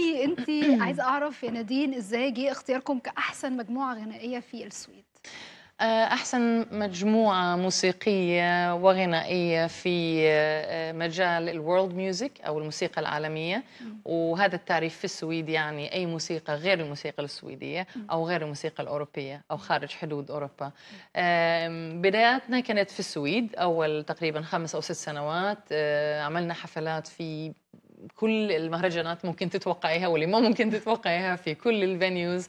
انت عايزه اعرف يا نادين ازاي جه اختياركم كاحسن مجموعه غنائيه في السويد آه، احسن مجموعه موسيقيه وغنائيه في آه، آه، مجال الورلد ميوزك او الموسيقى العالميه وهذا التعريف في السويد يعني اي موسيقى غير الموسيقى السويديه او غير الموسيقى الاوروبيه او خارج حدود اوروبا بداياتنا كانت في السويد اول تقريبا خمس او ست سنوات عملنا حفلات في كل المهرجانات ممكن تتوقعيها واللي ما ممكن تتوقعيها في كل الفينيوز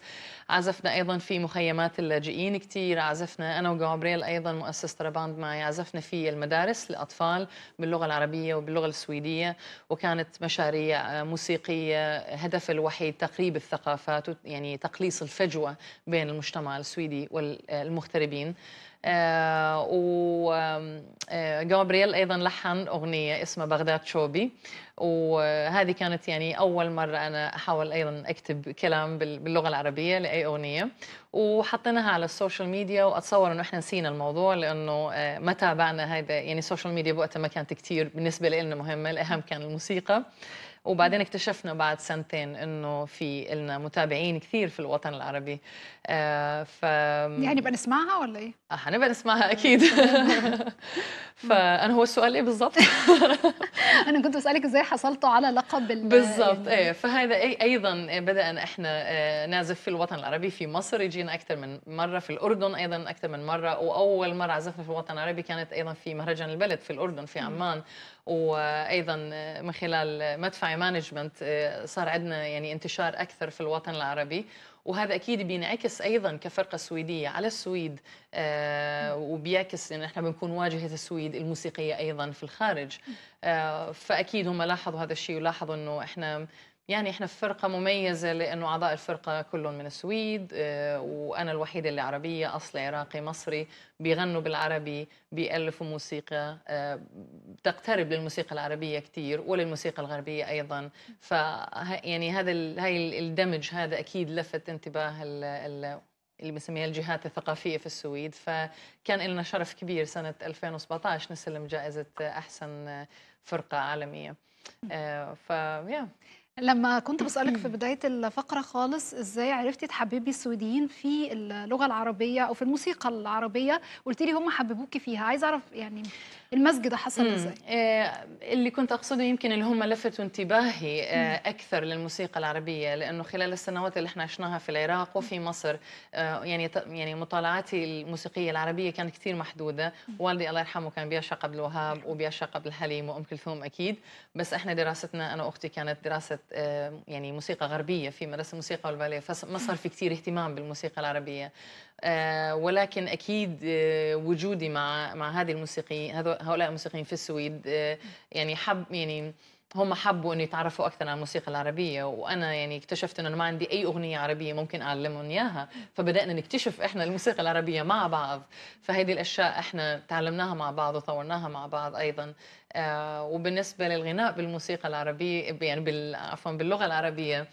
عزفنا ايضا في مخيمات اللاجئين كثير عزفنا انا وجابرييل ايضا مؤسس تراباند معي عزفنا في المدارس للاطفال باللغه العربيه وباللغه السويديه وكانت مشاريع موسيقيه هدف الوحيد تقريب الثقافات يعني تقليص الفجوه بين المجتمع السويدي والمغتربين آه، وجابرييل آه، ايضا لحن اغنيه اسمها بغداد شوبي وهذه كانت يعني اول مره انا احاول ايضا اكتب كلام باللغه العربيه لاي اغنيه وحطيناها على السوشيال ميديا واتصور انه احنا نسينا الموضوع لانه آه، ما تابعنا هذا يعني السوشيال ميديا بوقتها ما كانت كثير بالنسبه لنا مهمه الاهم كان الموسيقى وبعدين اكتشفنا بعد سنتين انه في لنا متابعين كثير في الوطن العربي آه، ف يعني بنسمعها ولا ايه؟ آه نسمعها اكيد فانا هو السؤال ايه بالضبط؟ انا كنت بسالك ازاي حصلتوا على لقب بالظبط ايه فهذا أي ايضا بدانا احنا آه، نعزف في الوطن العربي في مصر يجينا اكثر من مره في الاردن ايضا اكثر من مره واول مره عزفنا في الوطن العربي كانت ايضا في مهرجان البلد في الاردن في عمان وايضا آه، من خلال مدفع مانجمنت آه، صار عندنا يعني انتشار اكثر في الوطن العربي وهذا اكيد بينعكس ايضا كفرقه سويديه على السويد آه وبيعكس ان احنا بنكون واجهه السويد الموسيقيه ايضا في الخارج آه فاكيد هم لاحظوا هذا الشيء ولاحظوا انه احنا يعني احنا فرقة مميزة لأنه أعضاء الفرقة كلهم من السويد آه، وأنا الوحيدة اللي عربية أصلي عراقي مصري بيغنوا بالعربي بيألفوا موسيقى آه، تقترب للموسيقى العربية كتير وللموسيقى الغربية أيضا ف يعني هذا هاي الدمج هذا أكيد لفت انتباه ال اللي بنسميها الجهات الثقافية في السويد فكان لنا شرف كبير سنة 2017 نسلم جائزة أحسن فرقة عالمية آه، فيا yeah. لما كنت بسألك في بداية الفقرة خالص ازاي عرفتي تحببي السويديين في اللغة العربية او في الموسيقى العربية قلت لي هم حببوكي فيها عايزة اعرف يعني المزج ده حصل ازاي آه، اللي كنت اقصده يمكن اللي هم لفتوا انتباهي آه، اكثر للموسيقى العربية لانه خلال السنوات اللي احنا عشناها في العراق وفي مصر آه، يعني يعني مطالعاتي الموسيقية العربية كانت كثير محدودة والدي الله يرحمه كان بيعشق عبد الوهاب وبيعشق عبد الحليم وام كلثوم اكيد بس احنا دراستنا انا واختي كانت دراسة آه، يعني موسيقى غربية في مدرسة موسيقى والباليه فما صار في كثير اهتمام بالموسيقى العربية آه، ولكن أكيد آه، وجودي مع مع هذه الموسيقيين هؤلاء الموسيقيين في السويد يعني حب يعني هم حبوا انه يتعرفوا اكثر على الموسيقى العربيه وانا يعني اكتشفت انه ما عندي اي اغنيه عربيه ممكن اعلمهم اياها فبدانا نكتشف احنا الموسيقى العربيه مع بعض فهذه الاشياء احنا تعلمناها مع بعض وطورناها مع بعض ايضا آه وبالنسبه للغناء بالموسيقى العربيه يعني عفوا باللغه العربيه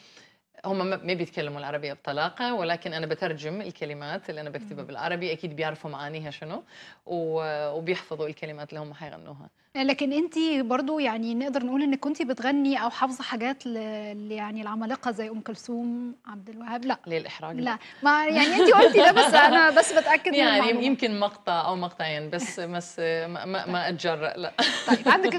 هم ما بيتكلموا العربية بطلاقة ولكن أنا بترجم الكلمات اللي أنا بكتبها بالعربي أكيد بيعرفوا معانيها شنو وبيحفظوا الكلمات اللي هم حيغنوها لكن أنت برضو يعني نقدر نقول إنك كنت بتغني أو حافظة حاجات ل... يعني العمالقة زي أم كلثوم عبد الوهاب لا للإحراج لا ما يعني أنت قلتي ده بس أنا بس بتأكد يعني من يمكن مقطع أو مقطعين بس بس ما, ما, ما أتجرأ لا طيب عندك